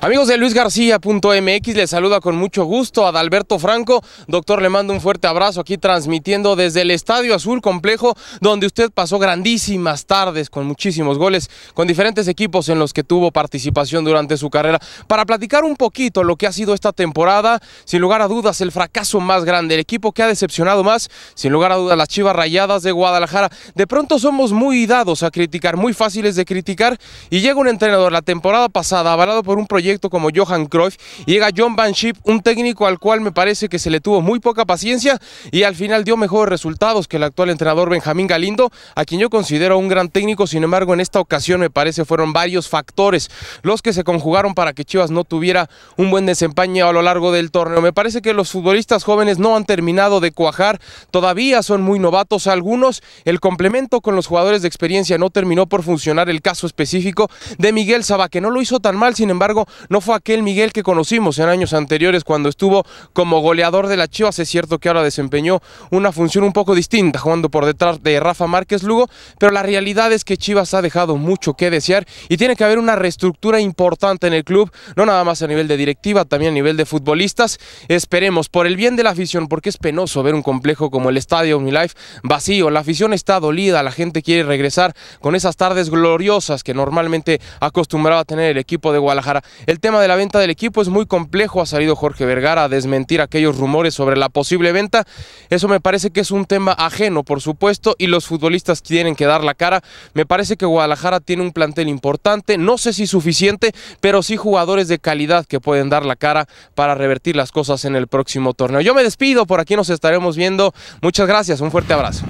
Amigos de luisgarcía.mx, les saluda con mucho gusto a Adalberto Franco. Doctor, le mando un fuerte abrazo aquí transmitiendo desde el Estadio Azul Complejo, donde usted pasó grandísimas tardes con muchísimos goles, con diferentes equipos en los que tuvo participación durante su carrera. Para platicar un poquito lo que ha sido esta temporada, sin lugar a dudas, el fracaso más grande, el equipo que ha decepcionado más, sin lugar a dudas, las Chivas Rayadas de Guadalajara. De pronto somos muy dados a criticar, muy fáciles de criticar, y llega un entrenador la temporada pasada, avalado por un proyecto como Johan Cruyff. Llega John Van Schip, un técnico al cual me parece que se le tuvo muy poca paciencia y al final dio mejores resultados que el actual entrenador Benjamín Galindo, a quien yo considero un gran técnico. Sin embargo, en esta ocasión me parece fueron varios factores los que se conjugaron para que Chivas no tuviera un buen desempeño a lo largo del torneo. Me parece que los futbolistas jóvenes no han terminado de cuajar, todavía son muy novatos algunos. El complemento con los jugadores de experiencia no terminó por funcionar el caso específico de Miguel Saba, que no lo hizo tan mal, sin embargo, no fue aquel Miguel que conocimos en años anteriores cuando estuvo como goleador de la Chivas. Es cierto que ahora desempeñó una función un poco distinta, jugando por detrás de Rafa Márquez Lugo, pero la realidad es que Chivas ha dejado mucho que desear y tiene que haber una reestructura importante en el club, no nada más a nivel de directiva, también a nivel de futbolistas. Esperemos, por el bien de la afición, porque es penoso ver un complejo como el Estadio OmniLife vacío. La afición está dolida, la gente quiere regresar con esas tardes gloriosas que normalmente acostumbraba a tener el equipo de Guadalajara. El tema de la venta del equipo es muy complejo, ha salido Jorge Vergara a desmentir aquellos rumores sobre la posible venta. Eso me parece que es un tema ajeno, por supuesto, y los futbolistas tienen que dar la cara. Me parece que Guadalajara tiene un plantel importante, no sé si suficiente, pero sí jugadores de calidad que pueden dar la cara para revertir las cosas en el próximo torneo. Yo me despido, por aquí nos estaremos viendo. Muchas gracias, un fuerte abrazo.